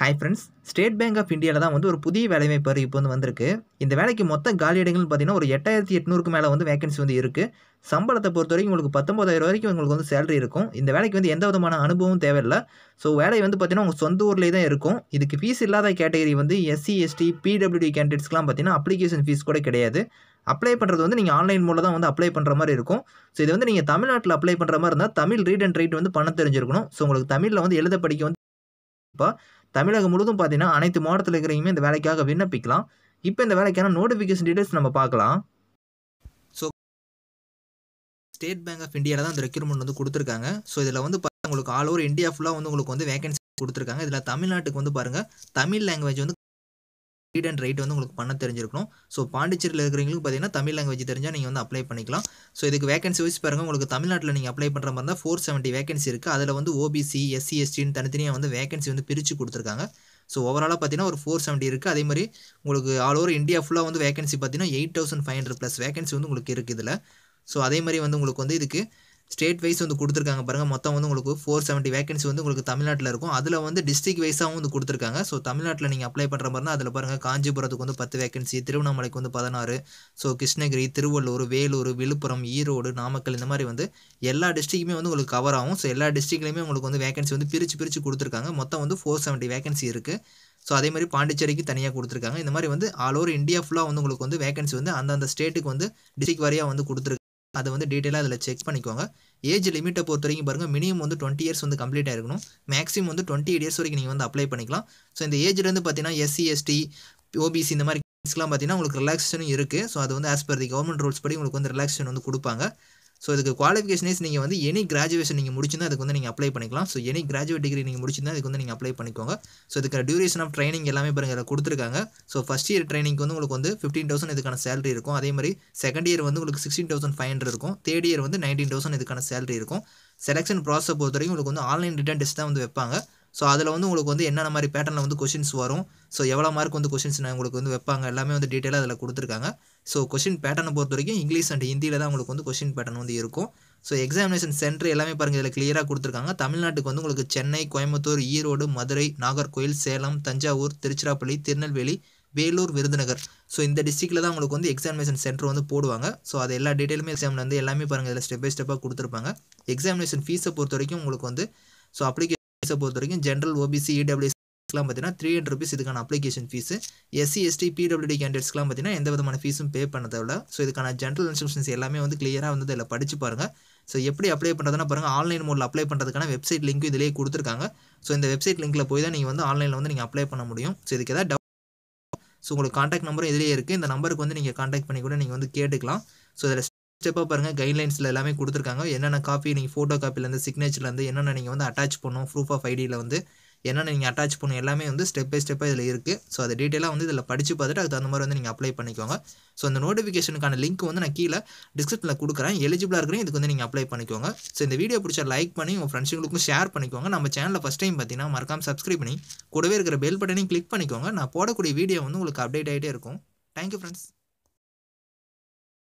hi friends state bank of இந்தியாவில் தான் வந்து ஒரு புதிய வேலைவாய்ப்பு அறிவிப்பு வந்து வந்திருக்கு இந்த வேலைக்கு மொத்த காலி இடங்கள்னு பார்த்தீங்கன்னா ஒரு எட்டாயிரத்தி எட்நூறுக்கு மேலே வந்து வேகன்சி வந்து இருக்குது சம்பளத்தை பொறுத்த வரைக்கும் உங்களுக்கு பத்தொம்பதாயிரம் வரைக்கும் உங்களுக்கு வந்து சேலரி இருக்கும் இந்த வேலைக்கு வந்து எந்த விதமான அனுபவம் தேவையில்லை ஸோ வேலை வந்து பார்த்தீங்கன்னா உங்கள் சொந்த ஊர்லேயே தான் இருக்கும் இதுக்கு ஃபீஸ் இல்லாத கேட்டகரி வந்து எஸ்சி எஸ்டி பிடபிள்யூடி கேண்டிடேட்ஸ்க்குலாம் பார்த்தீங்கன்னா அப்ளிகேஷன் ஃபீஸ் கூட கிடையாது அப்ளை பண்ணுறது வந்து நீங்கள் ஆன்லைன் மூலம் தான் வந்து அப்ளை பண்ணுற மாதிரி இருக்கும் ஸோ இது வந்து நீங்கள் தமிழ்நாட்டில் அப்ளை பண்ணுற மாதிரி இருந்தால் தமிழ் ரீட் அண்ட் ரைட் வந்து பண்ண தெரிஞ்சிருக்கணும் ஸோ உங்களுக்கு தமிழில் வந்து எழுத படிக்க வந்து இப்போ தமிழகம் முழுவதும் பார்த்தீங்கன்னா அனைத்து மாவட்டத்தில் இருக்கிறவங்க இந்த வேலைக்காக விண்ணப்பிக்கலாம் இப்போ இந்த வேலைக்கான நோட்டிஃபிகேஷன் டீடைல்ஸ் நம்ம பார்க்கலாம் ஸோ ஸ்டேட் பேங்க் ஆஃப் இந்தியாவில் தான் இந்த ரெக்யூர்மெண்ட் வந்து கொடுத்துருக்காங்க ஸோ இதில் வந்து உங்களுக்கு ஆல் ஓவர் இந்தியா ஃபுல்லாக வந்து உங்களுக்கு வந்து வேகன்சி கொடுத்துருக்காங்க இதில் தமிழ்நாட்டுக்கு வந்து பாருங்கள் தமிழ் லாங்குவேஜ் வந்து ரீட் அண்ட் ரைட் வந்து உங்களுக்கு பண்ண தெரிஞ்சிருக்கணும் ஸோ பாண்டிச்சேரியில் இருக்கிறவங்களுக்கு பார்த்தீங்கன்னா தமிழ் லாங்குவேஜ் தெரிஞ்சால் நீங்கள் வந்து அப்ளை பண்ணிக்கலாம் ஸோ இதுக்கு வேகன்சி வைஸ் பாருங்கள் உங்களுக்கு தமிழ்நாட்டில் நீங்கள் அப்ளை பண்ணுற மாதிரி இருந்தால் ஃபோர் செவன்ட்டி வேகன்சி இருக்குது அதில் வந்து ஓபிசி எஸ்சி எஸ்டின்னு தனித்தனியாக வந்து வேகன்சி வந்து பிரித்து கொடுத்துருக்காங்க ஸோ ஓவராலாக பார்த்தீங்கன்னா ஒரு ஃபோர் செவன்ட்டி இருக்குது அதே மாதிரி உங்களுக்கு ஆல் ஓவர் இந்தியா ஃபுல்லாக வந்து வேகன்சி பார்த்தீங்கன்னா eight thousand five hundred plus vacancy வந்து உங்களுக்கு இருக்குது இதில் ஸோ அதே மாதிரி வந்து உங்களுக்கு வந்து இதுக்கு ஸ்டேட் வைஸ் வந்து கொடுத்துருக்காங்க பாருங்கள் மொத்தம் வந்து உங்களுக்கு ஃபோர் செவன்ட்டி வேகன்சி வந்து உங்களுக்கு தமிழ்நாட்டில் இருக்கும் அதில் வந்து டிஸ்ட்ரிக் வைஸாகவும் வந்து கொடுத்துருக்காங்க ஸோ தமிழ்நாட்டில் நீங்கள் அப்ளை பண்ணுற மாதிரினா அதில் பாருங்கள் காஞ்சிபுரத்துக்கு வந்து பத்து வேகன்சி திருவண்ணாமலைக்கு வந்து பதினாறு ஸோ கிருஷ்ணகிரி திருவள்ளூர் வேலூர் விழுப்புரம் ஈரோடு நாமக்கல் இந்த மாதிரி வந்து எல்லா டிஸ்ட்ரிக்குமே வந்து உங்களுக்கு கவர் ஆகும் ஸோ எல்லா டிஸ்ட்ரிக்லேயுமே உங்களுக்கு வந்து வேகன்சி வந்து பிரித்து பிரித்து கொடுத்துருக்காங்க மொத்தம் வந்து ஃபோர் செவன்ட்டி வேகன்சி இருக்குது ஸோ அதே மாதிரி பாண்டிச்சேரிக்கு தனியாக கொடுத்துருக்காங்க இந்த மாதிரி வந்து ஆல் ஓவர் இந்தியா ஃபுல்லாக வந்து உங்களுக்கு வந்து வேகன்சி வந்து அந்தந்த ஸ்டேட்டுக்கு வந்து டிஸ்ட்ரிக் வரையாக வந்து கொடுத்துருக்காங்க அதை வந்து டீட்டெயிலாக அதில் செக் பண்ணிக்கோங்க ஏஜ் லிமிட்டை பொறுத்த வரைக்கும் பாருங்கள் மினிமம் வந்து டுவெண்ட்டி இயர்ஸ் வந்து கம்ப்ளீட் ஆயிருக்கணும் மேக்ஸிமம் வந்து டுவெண்ட்டி எயிட் இயர்ஸ் வரைக்கும் நீங்கள் வந்து அப்ளை பண்ணிக்கலாம் ஸோ இந்த வந்து பார்த்தீங்கன்னா எஸ்சி எஸ்டி ஓபிசி இந்த மாதிரி கேஸ்லாம் பார்த்தீங்கன்னா உங்களுக்கு ரிலாக்ஸேஷனும் இருக்குது ஸோ அது வந்து as per the government rules படி உங்களுக்கு வந்து ரிலாக்ஸேஷன் வந்து கொடுப்பாங்க ஸோ இதுக்கு குவாலிஃபிகேஷன்ஸ் நீங்கள் வந்து எனி கிராஜுவேஷன் நீங்கள் முடிச்சுன்னா அதுக்கு வந்து நீங்கள் அப்ளை பண்ணிக்கலாம் ஸோ எனி கிராஜுவேட் டிகிரி நீங்கள் முடிச்சுன்னா அதுக்கு வந்து நீங்கள் அப்ளை பண்ணிக்கோங்க ஸோ இதுக்கு டியூரேஷன் ஆஃப் ட்ரைனிங் எல்லாமே பாருங்கள் கொடுத்துருக்காங்க ஸோ ஃபஸ்ட் இயர் ட்ரைனிங்க்கு வந்து உங்களுக்கு வந்து ஃபிஃப்டீன் தௌசண்ட் இதுக்கான சேலரி இருக்கும் அதே மாதிரி செகண்ட் இயர் வந்து உங்களுக்கு சிக்ஸ்டீன் தௌசண்ட் ஃபைவ் ஹண்ட்ரட் இருக்கும் தேர்ட் இயர் வந்து நைன்டீன் தௌசண்ட் இதுக்கான சேலரி இருக்கும் செலெக்ஷன் ப்ராசஸ் பொறுத்த வரைக்கும் உங்களுக்கு வந்து ஆன்லைன் ரிட்டன் டெஸ்ட் தான் வந்து வைப்பாங்க ஸோ அதில் வந்து உங்களுக்கு வந்து என்னென்ன மாதிரி பேட்டர்னில் வந்து கொஷின்ஸ் வரும் ஸோ எவ்வளோ மார்க் வந்து கொஷின்ஸ் நான் உங்களுக்கு வந்து வைப்பாங்க எல்லாமே வந்து டீட்டெயிலாக அதில் கொடுத்துருக்காங்க ஸோ கொஷின் பேட்டர்னை பொறுத்த வரைக்கும் இங்கிலீஷ் அண்ட் ஹிந்தியில் தான் உங்களுக்கு வந்து கொஷின் பேட்டர்ன் வந்து இருக்கும் ஸோ எக்ஸாமினேஷன் சென்டர் எல்லாமே பாருங்கள் இதில் கிளியராக கொடுத்துருக்காங்க தமிழ்நாட்டுக்கு வந்து உங்களுக்கு சென்னை கோயம்புத்தூர் ஈரோடு மதுரை நாகர்கோயில் சேலம் தஞ்சாவூர் திருச்சிராப்பள்ளி திருநெல்வேலி வேலூர் விருதுநகர் ஸோ இந்த டிஸ்ட்ரிக்டில் தான் உங்களுக்கு வந்து எக்ஸாமினேஷன் சென்டர் வந்து போடுவாங்க ஸோ அது எல்லா டீட்டெயிலுமே எக்ஸாமில் வந்து எல்லாமே பாருங்கள் இதில் ஸ்டெப் பை ஸ்டெப்பாக கொடுத்துருப்பாங்க எக்ஸாமினேஷன் ஃபீஸை பொறுத்த வரைக்கும் உங்களுக்கு வந்து ஸோ அப்ளிகேஷன் ஃபீஸை பொறுத்த வரைக்கும் ஜென்ரல் ஓபிசி இடபிள்யூ கேண்டிடேட்ஸ்க்குலாம் பார்த்தீங்கன்னா த்ரீ ஹண்ட்ரட் ருபீஸ் இதுக்கான application fees SC ST PWD கேண்டிடேட்ஸ்லாம் பார்த்தீங்கன்னா எந்த விதமான ஃபீஸும் பே பண்ணதில்ல ஸோ இதுக்கான ஜென்ரல் இன்ஸ்ட்ரக்ஷன்ஸ் எல்லாமே வந்து கிளியராக வந்து இதில் படிச்சு பாருங்கள் ஸோ எப்படி அப்ளை பண்ணுறதுனா பாருங்கள் ஆன்லைன் மோடில் அப்ளை பண்ணுறதுக்கான வெப்சைட் லிங்க்கும் இதிலேயே கொடுத்துருக்காங்க ஸோ இந்த வெப்சைட் லிங்க்கில் போய் தான் நீங்கள் வந்து ஆன்லைனில் வந்து நீங்கள் அப்ளை பண்ண முடியும் ஸோ இதுக்கு எதாவது ஸோ உங்களுக்கு காண்டாக்ட் நம்பரும் இதிலேயே இருக்குது இந்த நம்பருக்கு வந்து நீங்கள் காண்டாக்ட் பண்ணி கூட நீங்கள் வந்து கேட்டுக்கலாம் ஸோ இதில் ஸ்டெப்பாக பாருங்கள் கைட்லைன்ஸில் எல்லாமே கொடுத்துருக்காங்க என்னென்ன காப்பி நீங்கள் ஃபோட்டோ காப்பிலேருந்து சிக்னேச்சர்லேருந்து என்னென்ன நீங்கள் வந்து அட்டாச் பண்ணணும் ப்ரூஃப் ஆஃப் ஐடியில் வந்து என்னென்ன நீங்கள் அட்டாச் பண்ணும் எல்லாமே வந்து ஸ்டெப் பை ஸ்டெப்பாக இதில் இருக்குது ஸோ அதை டீட்டெயிலாக வந்து இதில் படித்து பார்த்துட்டு அதுக்கு தகுந்த மாதிரி வந்து நீங்கள் அப்ளை பண்ணிக்கோங்க ஸோ அந்த நோட்டிஃபிகேஷனுக்கான லிங்க் வந்து நான் கீழே டிஸ்கிரிப்ஷனில் கொடுக்குறேன் எலிஜிபிளாக இருக்கிறேன் இதுக்கு வந்து நீங்கள் அப்ளை பண்ணிக்கோங்க ஸோ இந்த வீடியோ பிடிச்ச லைக் பண்ணி உங்கள் ஃப்ரெண்ட்ஸுங்களுக்கும் ஷேர் பண்ணிக்கோங்க நம்ம சேனலில் ஃபஸ்ட் டைம் பார்த்தீங்கன்னா மறக்காம சப்ஸ்கிரைப் பண்ணி கூடவே இருக்கிற பெல் பட்டனையும் கிளிக் பண்ணிக்கோங்க நான் போடக்கூடிய வீடியோ வந்து உங்களுக்கு அப்டேட் ஆகிட்டே இருக்கும் தேங்க்யூ ஃப்ரெண்ட்ஸ்